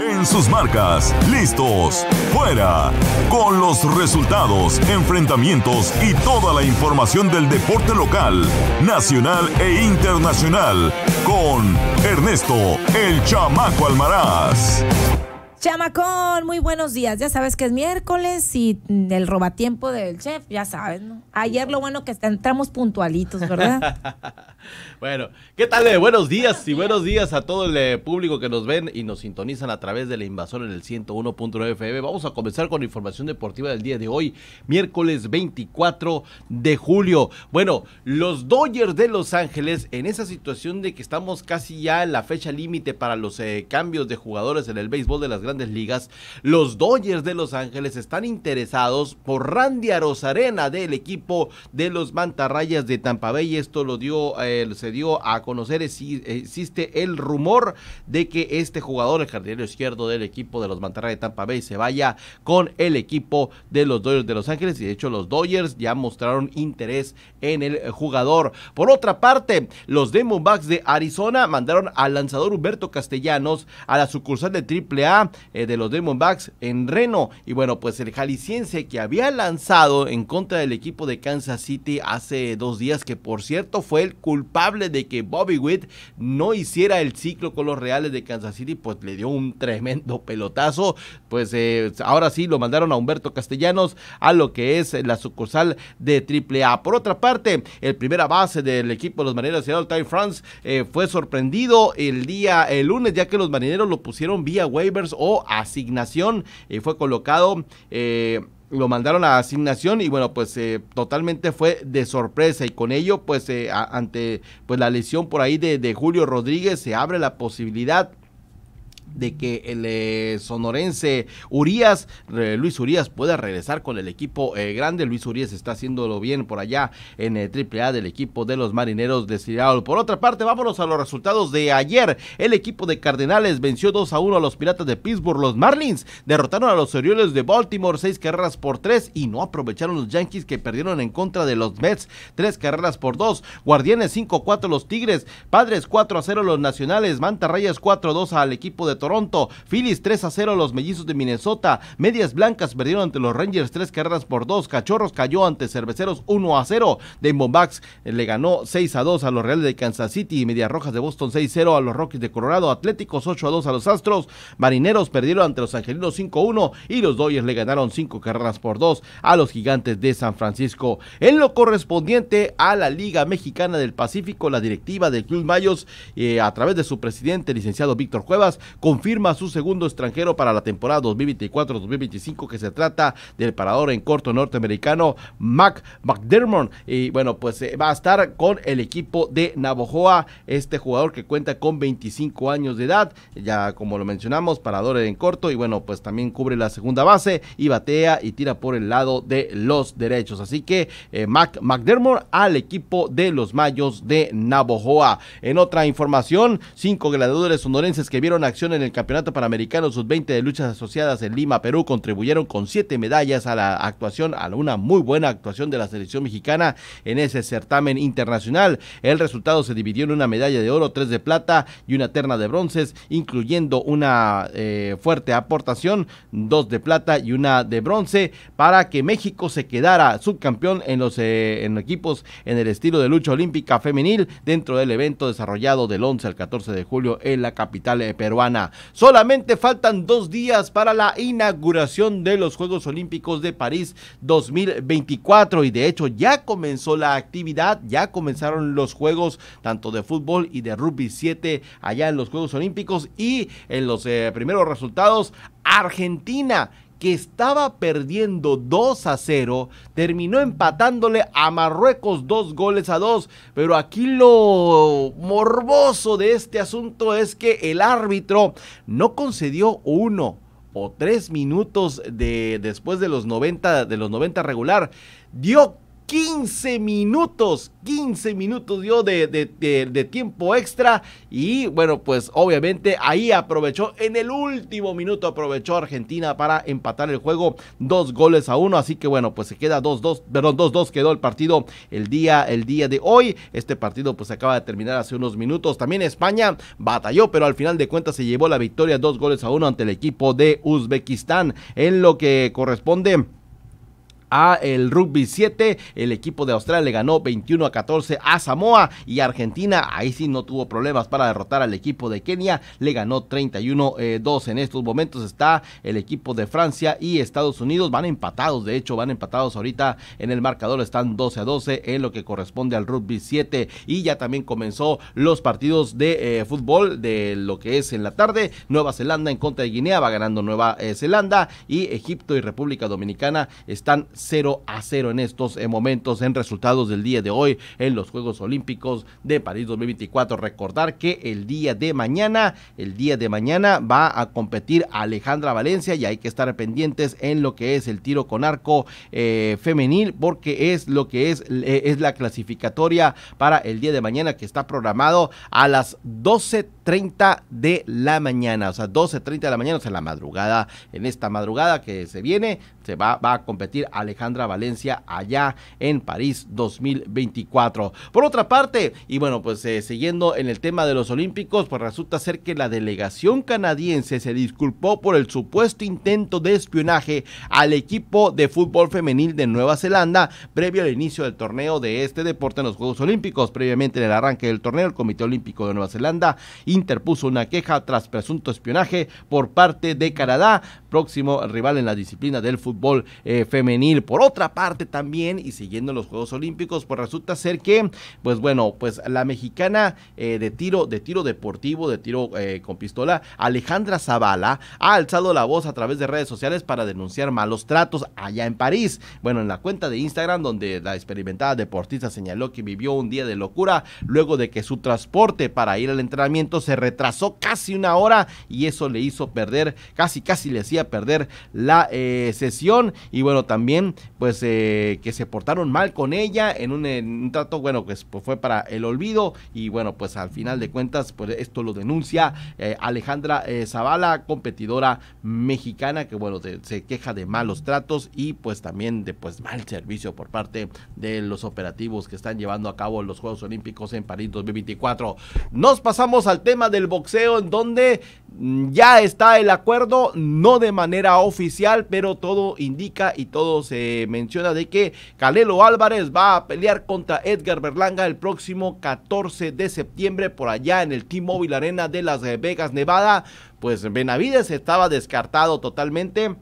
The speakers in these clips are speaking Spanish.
En sus marcas, listos, fuera, con los resultados, enfrentamientos y toda la información del deporte local, nacional e internacional, con Ernesto El Chamaco Almaraz. Chamacón, muy buenos días. Ya sabes que es miércoles y mm, el robatiempo del chef, ya sabes, ¿no? Ayer lo bueno que entramos puntualitos, ¿verdad? bueno, ¿qué tal? Eh? Buenos días y buenos días a todo el eh, público que nos ven y nos sintonizan a través de la invasión en el 101.9 FM. Vamos a comenzar con información deportiva del día de hoy, miércoles 24 de julio. Bueno, los Dodgers de Los Ángeles, en esa situación de que estamos casi ya en la fecha límite para los eh, cambios de jugadores en el béisbol de las grandes ligas, los Dodgers de Los Ángeles están interesados por Randy Arozarena del equipo de los Mantarrayas de Tampa Bay. Esto lo dio, eh, se dio a conocer, existe el rumor de que este jugador, el jardinero izquierdo del equipo de los Mantarrayas de Tampa Bay, se vaya con el equipo de los Dodgers de Los Ángeles. Y de hecho los Dodgers ya mostraron interés en el jugador. Por otra parte, los Diamondbacks de Arizona mandaron al lanzador Humberto Castellanos a la sucursal de AAA eh, de los Diamondbacks en Reno. Y bueno, pues el jalisciense que había lanzado en contra del equipo de Kansas City hace dos días, que por cierto fue el culpable de que Bobby Witt no hiciera el ciclo con los Reales de Kansas City, pues le dio un tremendo pelotazo. Pues eh, ahora sí lo mandaron a Humberto Castellanos a lo que es la sucursal de AAA. Por otra parte, el primera base del equipo de los Marineros de Time France eh, fue sorprendido el día, el lunes, ya que los Marineros lo pusieron vía waivers o asignación. y eh, fue colocado... Eh, lo mandaron a asignación y bueno pues eh, totalmente fue de sorpresa y con ello pues ante pues la lesión por ahí de, de Julio Rodríguez se abre la posibilidad de que el eh, sonorense Urias, Luis Urias, pueda regresar con el equipo eh, grande. Luis Urias está haciéndolo bien por allá en eh, Triple A del equipo de los marineros de Seattle. Por otra parte, vámonos a los resultados de ayer. El equipo de Cardenales venció 2 a 1 a los Piratas de Pittsburgh. Los Marlins derrotaron a los Orioles de Baltimore 6 carreras por 3 y no aprovecharon los Yankees que perdieron en contra de los Mets 3 carreras por 2. Guardianes 5 a 4 los Tigres. Padres 4 a 0 los Nacionales. Manta Reyes 4 a 2 al equipo de Toronto, Phillies 3 a 0 los Mellizos de Minnesota, Medias Blancas perdieron ante los Rangers 3 carreras por 2, Cachorros cayó ante Cerveceros 1 a 0, Diamondbacks eh, le ganó 6 a 2 a los Reales de Kansas City, Medias Rojas de Boston 6 a 0 a los Rockies de Colorado, Atléticos 8 a 2 a los Astros, Marineros perdieron ante los Angelinos 5 a 1 y los Dodgers le ganaron 5 carreras por 2 a los Gigantes de San Francisco. En lo correspondiente a la Liga Mexicana del Pacífico, la directiva del Club Mayos, eh, a través de su presidente, licenciado Víctor Cuevas, con confirma su segundo extranjero para la temporada 2024-2025 que se trata del parador en corto norteamericano Mac McDermott y bueno pues eh, va a estar con el equipo de Navojoa este jugador que cuenta con 25 años de edad ya como lo mencionamos parador en corto y bueno pues también cubre la segunda base y batea y tira por el lado de los derechos así que eh, Mac McDermott al equipo de los Mayos de Navojoa en otra información cinco gladiadores sonorenses que vieron acción en el Campeonato Panamericano sus 20 de Luchas Asociadas en Lima, Perú, contribuyeron con siete medallas a la actuación, a una muy buena actuación de la selección mexicana en ese certamen internacional. El resultado se dividió en una medalla de oro, tres de plata y una terna de bronces, incluyendo una eh, fuerte aportación, dos de plata y una de bronce, para que México se quedara subcampeón en los eh, en equipos en el estilo de lucha olímpica femenil dentro del evento desarrollado del 11 al 14 de julio en la capital eh, peruana. Solamente faltan dos días para la inauguración de los Juegos Olímpicos de París 2024 y de hecho ya comenzó la actividad, ya comenzaron los Juegos tanto de fútbol y de rugby 7 allá en los Juegos Olímpicos y en los eh, primeros resultados Argentina que estaba perdiendo 2 a 0, terminó empatándole a Marruecos dos goles a 2. Pero aquí lo morboso de este asunto es que el árbitro no concedió uno o tres minutos de, después de los 90, de los 90 regular, dio 15 minutos, 15 minutos dio de, de, tiempo extra y bueno, pues obviamente ahí aprovechó, en el último minuto aprovechó Argentina para empatar el juego, dos goles a uno, así que bueno, pues se queda 2-2, perdón, 2-2 quedó el partido el día, el día de hoy, este partido pues acaba de terminar hace unos minutos, también España batalló, pero al final de cuentas se llevó la victoria, dos goles a uno ante el equipo de Uzbekistán, en lo que corresponde a el rugby 7. El equipo de Australia le ganó 21 a 14 a Samoa y Argentina ahí sí no tuvo problemas para derrotar al equipo de Kenia. Le ganó 31-2. Eh, en estos momentos está el equipo de Francia y Estados Unidos. Van empatados, de hecho, van empatados ahorita en el marcador. Están 12 a 12 en lo que corresponde al rugby 7. Y ya también comenzó los partidos de eh, fútbol de lo que es en la tarde. Nueva Zelanda en contra de Guinea va ganando Nueva eh, Zelanda y Egipto y República Dominicana están 0 a 0 en estos eh, momentos en resultados del día de hoy en los Juegos Olímpicos de París 2024. Recordar que el día de mañana, el día de mañana va a competir Alejandra Valencia y hay que estar pendientes en lo que es el tiro con arco eh, femenil porque es lo que es, eh, es la clasificatoria para el día de mañana que está programado a las 12.30 de la mañana, o sea, 12.30 de la mañana, o sea, la madrugada, en esta madrugada que se viene, se va, va, a competir Alejandra Valencia allá en París 2024. Por otra parte, y bueno, pues eh, siguiendo en el tema de los Olímpicos, pues resulta ser que la delegación canadiense se disculpó por el supuesto intento de espionaje al equipo de fútbol femenil de Nueva Zelanda previo al inicio del torneo de este deporte en los Juegos Olímpicos. Previamente en el arranque del torneo, el Comité Olímpico de Nueva Zelanda interpuso una queja tras presunto espionaje por parte de Canadá, próximo rival en la disciplina del fútbol fútbol eh, femenil. Por otra parte también, y siguiendo los Juegos Olímpicos, pues resulta ser que, pues bueno, pues la mexicana eh, de tiro, de tiro deportivo, de tiro eh, con pistola, Alejandra Zavala, ha alzado la voz a través de redes sociales para denunciar malos tratos allá en París. Bueno, en la cuenta de Instagram, donde la experimentada deportista señaló que vivió un día de locura luego de que su transporte para ir al entrenamiento se retrasó casi una hora y eso le hizo perder, casi casi le hacía perder la sesión y bueno, también pues eh, que se portaron mal con ella en un, trato, bueno, que pues, pues, fue para el olvido y bueno, pues al final de cuentas, pues esto lo denuncia eh, Alejandra eh, Zavala, competidora mexicana que bueno, se queja de malos tratos y pues también de pues mal servicio por parte de los operativos que están llevando a cabo los Juegos Olímpicos en París 2024. Nos pasamos al tema del boxeo en donde mm, ya está el acuerdo, no de manera oficial, pero todo indica y todo se menciona de que Calelo Álvarez va a pelear contra Edgar Berlanga el próximo 14 de septiembre por allá en el T-Mobile Arena de Las Vegas, Nevada. Pues Benavides estaba descartado totalmente.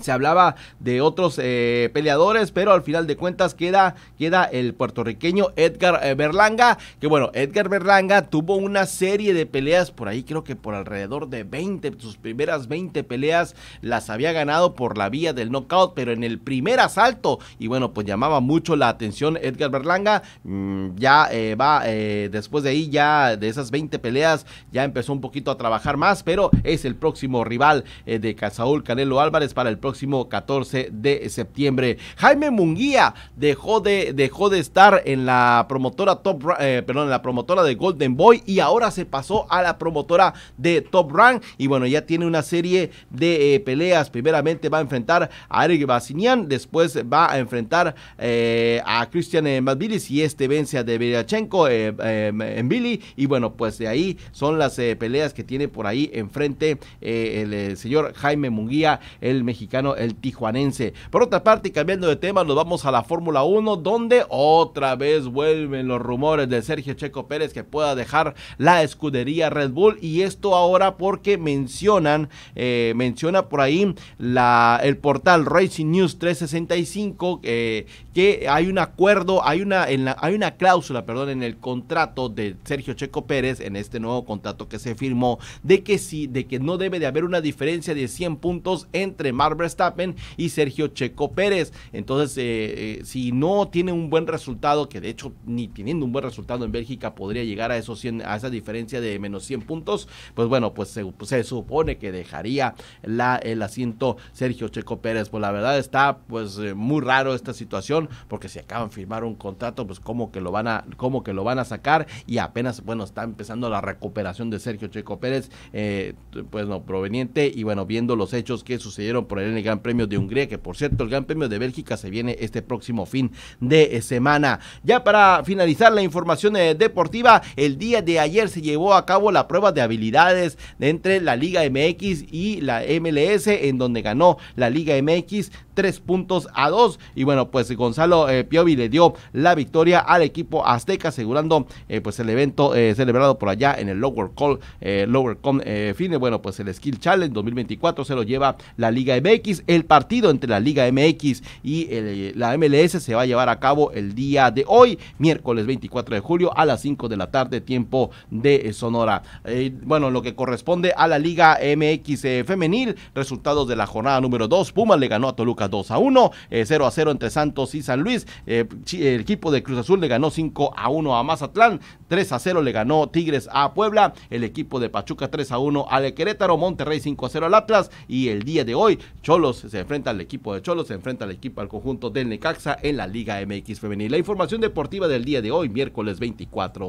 Se hablaba de otros eh, peleadores, pero al final de cuentas queda, queda el puertorriqueño Edgar eh, Berlanga. Que bueno, Edgar Berlanga tuvo una serie de peleas por ahí, creo que por alrededor de 20, sus primeras 20 peleas las había ganado por la vía del knockout, pero en el primer asalto. Y bueno, pues llamaba mucho la atención Edgar Berlanga. Mm, ya eh, va, después de ahí, ya de esas 20 peleas, ya empezó un poquito a trabajar más, pero es el próximo rival de Casaúl Canelo Álvarez para el próximo 14 de septiembre. Jaime Munguía dejó de, dejó de estar en la promotora Top eh, perdón, en la promotora de Golden Boy y ahora se pasó a la promotora de Top Rank y bueno, ya tiene una serie de eh, peleas. Primeramente va a enfrentar a Eric Basinian, después va a enfrentar eh, a Christian Madbilis y este vence a Deverachenko em, en Billy y bueno, pues de ahí son las peleas que tiene por ahí enfrente el señor Jaime Munguía, el mexicano el tijuanense. Por otra parte, cambiando de tema, nos vamos a la Fórmula 1, donde otra vez vuelven los rumores de Sergio Checo Pérez que pueda dejar la escudería Red Bull. Y esto ahora porque mencionan, eh, menciona por ahí la, el portal Racing News 365 eh, que hay un acuerdo, hay una, en la, hay una cláusula, perdón, en el contrato de Sergio Checo Pérez, en este nuevo contrato que se firmó, de que sí, de que no debe de haber una diferencia de 100 puntos entre Marvel Stappen y Sergio Checo Pérez. Entonces, eh, eh, si no tiene un buen resultado, que de hecho ni teniendo un buen resultado en Bélgica podría llegar a, esos a esa diferencia de menos 100 puntos, pues bueno, pues, pues se, supone que dejaría la, el asiento Sergio Checo Pérez. Pues la verdad está pues eh, muy raro esta situación, porque si acaban de firmar un contrato, pues como que lo van a, como que lo van a sacar y apenas, bueno, está empezando la recuperación de Sergio Checo Pérez, pues no, proveniente y bueno, viendo los hechos que sucedieron por el el Gran Premio de Hungría, que por cierto el Gran Premio de Bélgica se viene este próximo fin de semana. Ya para finalizar la información eh, deportiva, el día de ayer se llevó a cabo la prueba de habilidades entre la Liga MX y la MLS, en donde ganó la Liga MX tres puntos a dos. Y bueno, pues Gonzalo eh, Piovi le dio la victoria al equipo azteca, asegurando eh, pues el evento eh, celebrado por allá en el Lower Call, Lower Con Fine. Bueno, pues el Skill Challenge 2024 se lo lleva la Liga MX. El partido entre la Liga MX y la MLS se va a llevar a cabo el día de hoy, miércoles 24 de julio a las 5 de la tarde, tiempo de Sonora. bueno, lo que corresponde a la Liga MX femenil, resultados de la jornada número 2, Pumas le ganó a Toluca 2 a 1, 0 eh, a 0 entre Santos y San Luis, eh, el equipo de Cruz Azul le ganó 5 a 1 a Mazatlán, 3 a 0 le ganó Tigres a Puebla, el equipo de Pachuca 3 a 1 al Querétaro, Monterrey 5 a 0 al Atlas y el día de hoy Cholos se enfrenta al equipo de Cholos, se enfrenta al equipo al conjunto del Necaxa en la Liga MX femenil. La información deportiva del día de hoy, miércoles 24